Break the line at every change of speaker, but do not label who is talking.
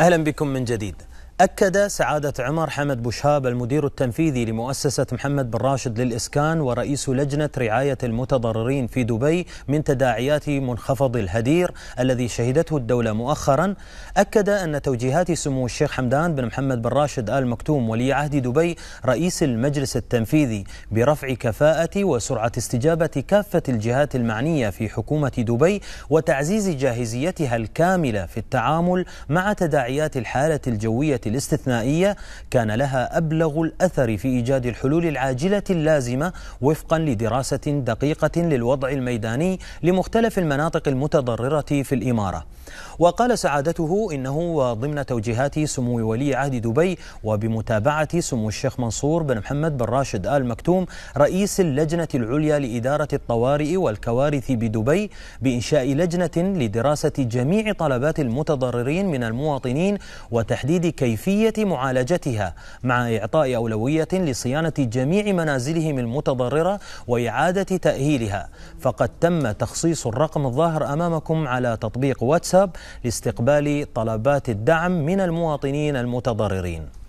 أهلا بكم من جديد أكد سعادة عمر حمد بوشهاب المدير التنفيذي لمؤسسة محمد بن راشد للإسكان ورئيس لجنة رعاية المتضررين في دبي من تداعيات منخفض الهدير الذي شهدته الدولة مؤخرا أكد أن توجيهات سمو الشيخ حمدان بن محمد بن راشد آل مكتوم ولي عهد دبي رئيس المجلس التنفيذي برفع كفاءة وسرعة استجابة كافة الجهات المعنية في حكومة دبي وتعزيز جاهزيتها الكاملة في التعامل مع تداعيات الحالة الجوية الاستثنائية كان لها أبلغ الأثر في إيجاد الحلول العاجلة اللازمة وفقا لدراسة دقيقة للوضع الميداني لمختلف المناطق المتضررة في الإمارة وقال سعادته إنه ضمن توجيهات سمو ولي عهد دبي وبمتابعة سمو الشيخ منصور بن محمد بن راشد آل مكتوم رئيس اللجنة العليا لإدارة الطوارئ والكوارث بدبي بإنشاء لجنة لدراسة جميع طلبات المتضررين من المواطنين وتحديد كيف كيفية معالجتها مع إعطاء أولوية لصيانة جميع منازلهم المتضررة وإعادة تأهيلها فقد تم تخصيص الرقم الظاهر أمامكم على تطبيق واتساب لاستقبال طلبات الدعم من المواطنين المتضررين